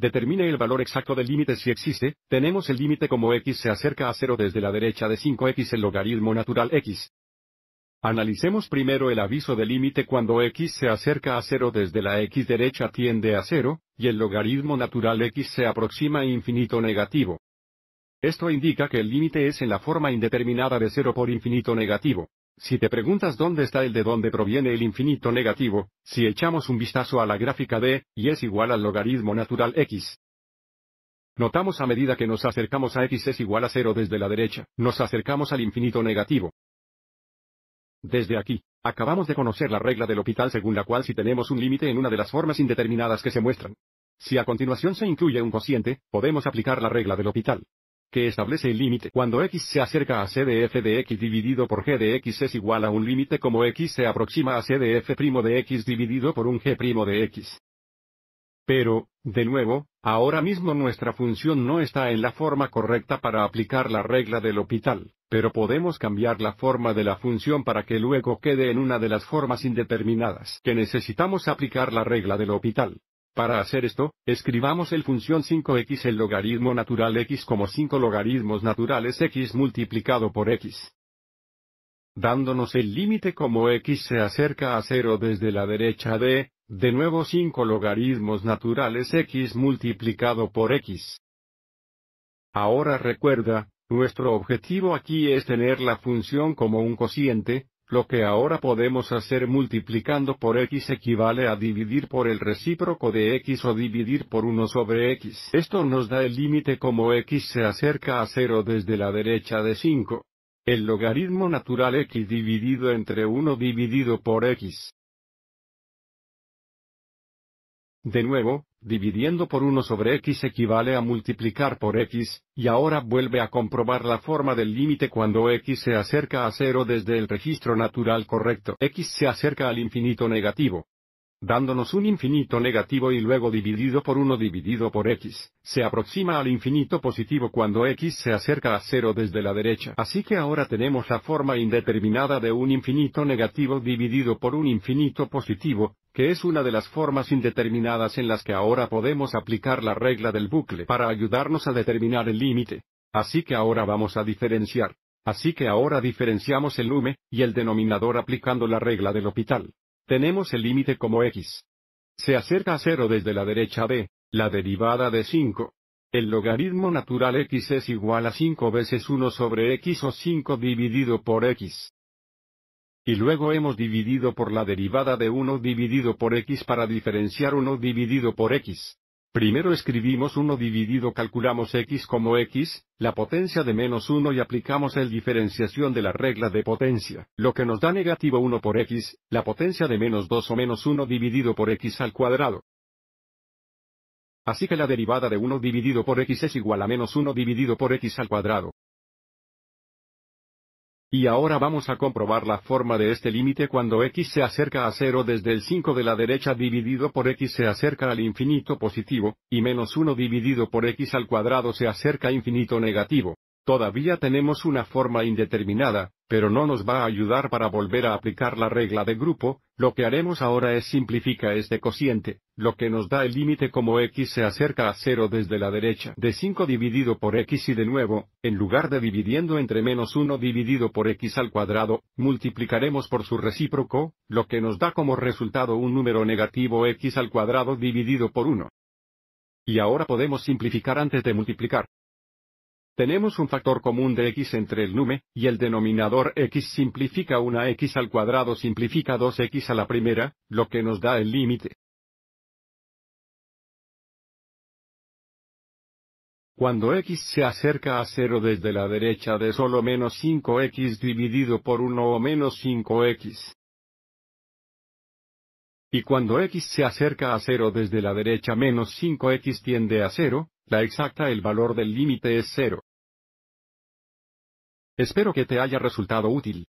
Determine el valor exacto del límite si existe, tenemos el límite como x se acerca a 0 desde la derecha de 5x el logaritmo natural x. Analicemos primero el aviso de límite cuando x se acerca a 0 desde la x derecha tiende a 0, y el logaritmo natural x se aproxima a infinito negativo. Esto indica que el límite es en la forma indeterminada de 0 por infinito negativo. Si te preguntas dónde está el de dónde proviene el infinito negativo, si echamos un vistazo a la gráfica d, y es igual al logaritmo natural x. Notamos a medida que nos acercamos a x es igual a cero desde la derecha, nos acercamos al infinito negativo. Desde aquí, acabamos de conocer la regla del hospital según la cual si tenemos un límite en una de las formas indeterminadas que se muestran, si a continuación se incluye un cociente, podemos aplicar la regla del hospital que establece el límite cuando x se acerca a c de f de x dividido por g de x es igual a un límite como x se aproxima a c de f' de x dividido por un g' de x. Pero, de nuevo, ahora mismo nuestra función no está en la forma correcta para aplicar la regla del hospital, pero podemos cambiar la forma de la función para que luego quede en una de las formas indeterminadas que necesitamos aplicar la regla del hospital. Para hacer esto, escribamos el función 5x el logaritmo natural x como 5 logaritmos naturales x multiplicado por x. Dándonos el límite como x se acerca a 0 desde la derecha de, de nuevo 5 logaritmos naturales x multiplicado por x. Ahora recuerda, nuestro objetivo aquí es tener la función como un cociente, lo que ahora podemos hacer multiplicando por x equivale a dividir por el recíproco de x o dividir por 1 sobre x. Esto nos da el límite como x se acerca a 0 desde la derecha de 5. El logaritmo natural x dividido entre 1 dividido por x. De nuevo, dividiendo por 1 sobre x equivale a multiplicar por x, y ahora vuelve a comprobar la forma del límite cuando x se acerca a cero desde el registro natural correcto. x se acerca al infinito negativo dándonos un infinito negativo y luego dividido por 1 dividido por x, se aproxima al infinito positivo cuando x se acerca a 0 desde la derecha. Así que ahora tenemos la forma indeterminada de un infinito negativo dividido por un infinito positivo, que es una de las formas indeterminadas en las que ahora podemos aplicar la regla del bucle para ayudarnos a determinar el límite. Así que ahora vamos a diferenciar. Así que ahora diferenciamos el lume, y el denominador aplicando la regla del hospital tenemos el límite como x. Se acerca a cero desde la derecha b, la derivada de 5. El logaritmo natural x es igual a 5 veces 1 sobre x o 5 dividido por x. Y luego hemos dividido por la derivada de 1 dividido por x para diferenciar 1 dividido por x. Primero escribimos 1 dividido calculamos x como x, la potencia de menos 1 y aplicamos el diferenciación de la regla de potencia, lo que nos da negativo 1 por x, la potencia de menos 2 o menos 1 dividido por x al cuadrado. Así que la derivada de 1 dividido por x es igual a menos 1 dividido por x al cuadrado. Y ahora vamos a comprobar la forma de este límite cuando x se acerca a 0 desde el 5 de la derecha dividido por x se acerca al infinito positivo, y menos 1 dividido por x al cuadrado se acerca a infinito negativo. Todavía tenemos una forma indeterminada, pero no nos va a ayudar para volver a aplicar la regla de grupo, lo que haremos ahora es simplifica este cociente, lo que nos da el límite como x se acerca a 0 desde la derecha de 5 dividido por x y de nuevo, en lugar de dividiendo entre menos 1 dividido por x al cuadrado, multiplicaremos por su recíproco, lo que nos da como resultado un número negativo x al cuadrado dividido por 1. Y ahora podemos simplificar antes de multiplicar. Tenemos un factor común de x entre el nume, y el denominador x simplifica una x al cuadrado simplifica 2x a la primera, lo que nos da el límite Cuando x se acerca a 0 desde la derecha de solo menos 5x dividido por 1 o menos 5x. Y cuando x se acerca a 0 desde la derecha menos 5x tiende a 0, la exacta el valor del límite es 0. Espero que te haya resultado útil.